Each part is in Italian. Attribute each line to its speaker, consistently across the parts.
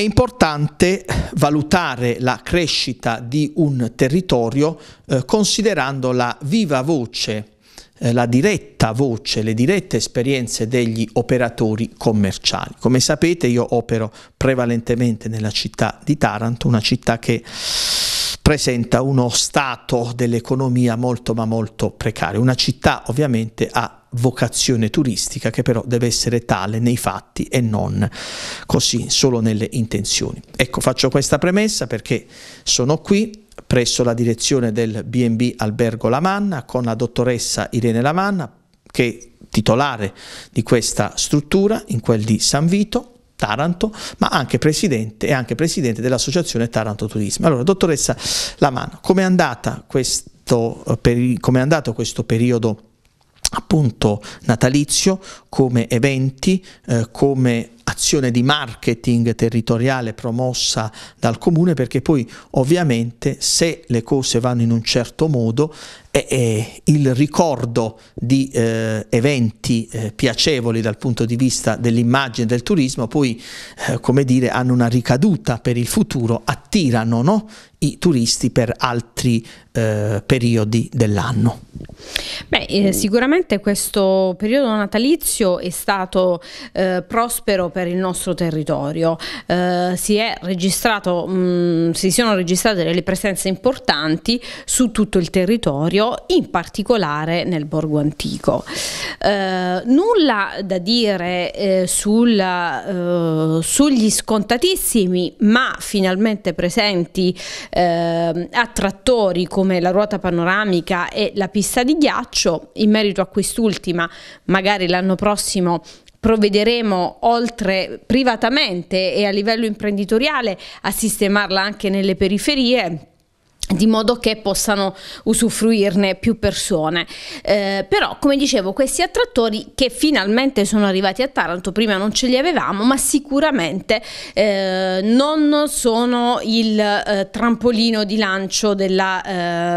Speaker 1: è importante valutare la crescita di un territorio eh, considerando la viva voce eh, la diretta voce, le dirette esperienze degli operatori commerciali. Come sapete io opero prevalentemente nella città di Taranto, una città che presenta uno stato dell'economia molto ma molto precario, una città ovviamente a vocazione turistica che però deve essere tale nei fatti e non così solo nelle intenzioni. Ecco, faccio questa premessa perché sono qui presso la direzione del B&B Albergo Lamanna con la dottoressa Irene Lamanna che è titolare di questa struttura in quel di San Vito Taranto, ma anche presidente e anche presidente dell'associazione Taranto Turismo. Allora, dottoressa Lamanna, come è andato questo periodo appunto natalizio come eventi, eh, come azione di marketing territoriale promossa dal comune perché poi ovviamente se le cose vanno in un certo modo è, è il ricordo di eh, eventi eh, piacevoli dal punto di vista dell'immagine del turismo, poi eh, come dire hanno una ricaduta per il futuro, attirano no? i turisti per altri eh, periodi dell'anno.
Speaker 2: Beh, eh, sicuramente questo periodo natalizio è stato eh, prospero per il nostro territorio, si, mh, mm, si sono registrate delle presenze importanti su tutto il territorio territorio, in particolare nel borgo antico. Eh, nulla da dire eh, sul, eh, sugli scontatissimi ma finalmente presenti eh, attrattori come la ruota panoramica e la pista di ghiaccio, in merito a quest'ultima magari l'anno prossimo provvederemo oltre privatamente e a livello imprenditoriale a sistemarla anche nelle periferie di modo che possano usufruirne più persone. Eh, però, come dicevo, questi attrattori che finalmente sono arrivati a Taranto, prima non ce li avevamo, ma sicuramente eh, non sono il eh, trampolino di lancio della,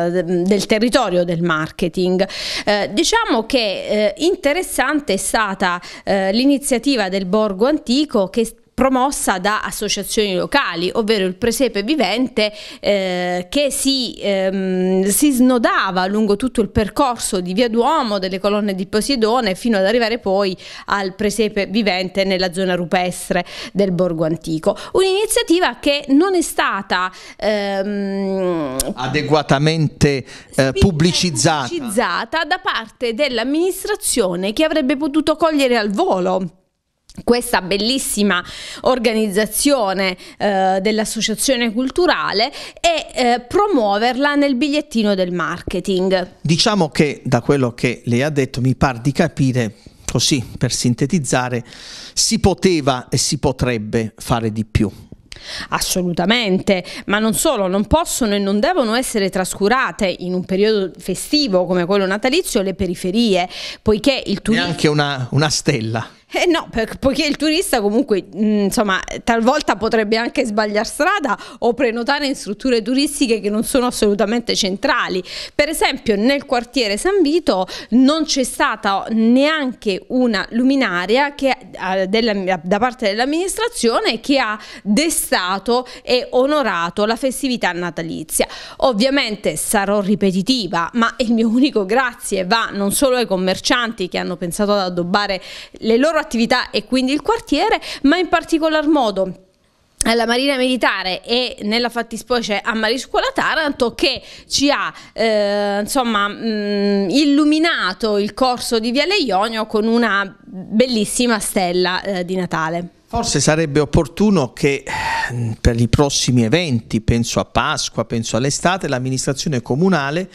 Speaker 2: eh, del territorio del marketing. Eh, diciamo che eh, interessante è stata l'iniziativa del Borgo Antico che promossa da associazioni locali, ovvero il presepe vivente eh, che si, ehm, si, snodava lungo tutto il percorso di Via Duomo, delle colonne di Posidone, fino ad arrivare poi al presepe vivente nella zona rupestre del Borgo Antico. Un'iniziativa che non è stata ehm,
Speaker 1: adeguatamente eh, pubblicizzata. pubblicizzata
Speaker 2: da parte dell'amministrazione che avrebbe potuto cogliere al volo questa bellissima organizzazione eh, dell'associazione culturale e eh, promuoverla nel bigliettino del marketing.
Speaker 1: Diciamo che da quello che lei ha detto mi pare di capire così per sintetizzare si poteva e si potrebbe fare di più.
Speaker 2: Assolutamente, ma non solo, non possono e non devono essere trascurate in un periodo festivo come quello natalizio le periferie, poiché il turismo... è anche una, una stella. Eh no, per, poiché il turista comunque, mh, mm, insomma, talvolta potrebbe anche sbagliare strada o prenotare in strutture turistiche che non sono assolutamente centrali. Per esempio, nel quartiere San Vito non c'è stata neanche una luminaria che, eh, della, da parte dell'amministrazione che ha destato e onorato la festività natalizia. Ovviamente sarò ripetitiva, ma il mio unico grazie va non solo ai commercianti che hanno pensato ad addobbare le loro attività e quindi il quartiere, ma in particolar modo alla Marina Militare e nella fattispecie a Mariscuola Taranto che ci ha eh, insomma mh, mm, illuminato il corso di Viale Ionio con una bellissima stella eh, di Natale. Forse
Speaker 1: sarebbe opportuno che eh, per i prossimi eventi, penso a Pasqua, penso all'estate, l'amministrazione comunale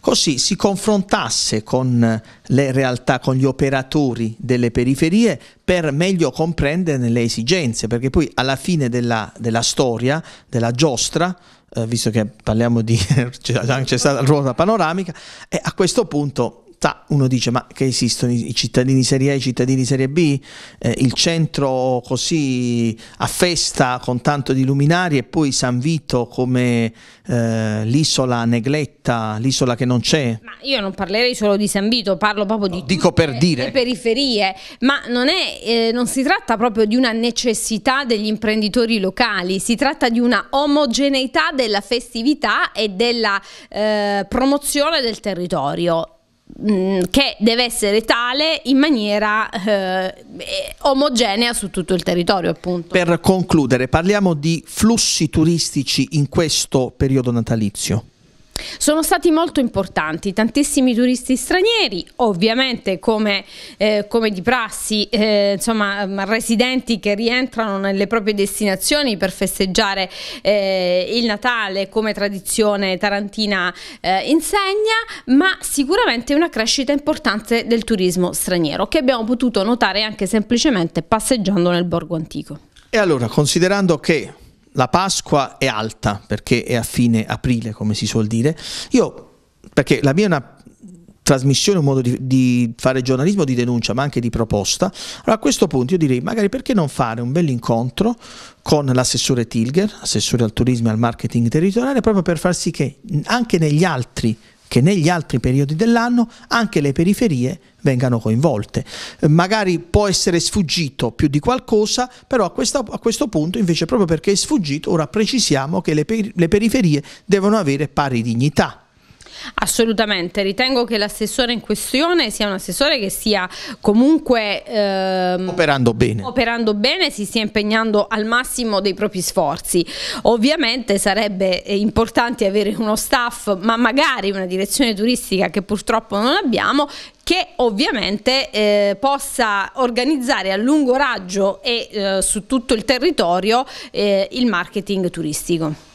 Speaker 1: così si confrontasse con eh, le realtà, con gli operatori delle periferie per meglio comprenderne le esigenze, perché poi alla fine della, della storia, della giostra, eh, visto che parliamo di c'è stata la ruota panoramica, e a questo punto realtà uno dice ma che esistono i cittadini serie A e i cittadini serie B, eh, il centro così a festa con tanto di luminari e poi San Vito come eh, l'isola negletta, l'isola che non c'è. Ma
Speaker 2: io non parlerei solo di San Vito, parlo proprio di no, Dico per dire. le periferie, ma non, è, eh, non si tratta proprio di una necessità degli imprenditori locali, si tratta di una omogeneità della festività e della eh, promozione del territorio Mm, che deve essere tale in maniera eh, eh, omogenea su tutto il territorio, appunto.
Speaker 1: Per concludere, parliamo di flussi turistici in questo periodo natalizio.
Speaker 2: Sono stati molto importanti tantissimi turisti stranieri, ovviamente come, eh, come di prassi, eh, insomma, mm, residenti che rientrano nelle proprie destinazioni per festeggiare eh, il Natale come tradizione tarantina eh, insegna, ma sicuramente una crescita importante del turismo straniero che abbiamo potuto notare anche semplicemente passeggiando nel borgo antico.
Speaker 1: E allora, considerando che la Pasqua è alta perché è a fine aprile, come si suol dire. Io, perché la mia è una trasmissione, un modo di, di, fare giornalismo di denuncia, ma anche di proposta. Allora a questo punto io direi magari perché non fare un bel incontro con l'assessore Tilger, assessore al turismo e al marketing territoriale, proprio per far sì che anche negli altri che negli altri periodi dell'anno anche le periferie vengano coinvolte. Eh, magari può essere sfuggito più di qualcosa, però a, questa, a questo punto invece proprio perché è sfuggito ora precisiamo che le, per, le periferie devono avere pari dignità
Speaker 2: Assolutamente, ritengo che l'assessore in questione sia un assessore che stia comunque ehm, operando, bene. operando bene, si stia impegnando al massimo dei propri sforzi. Ovviamente sarebbe eh, importante avere uno staff, ma magari una direzione turistica che purtroppo non abbiamo, che ovviamente eh, possa organizzare a lungo raggio e eh, su tutto il territorio eh, il marketing turistico.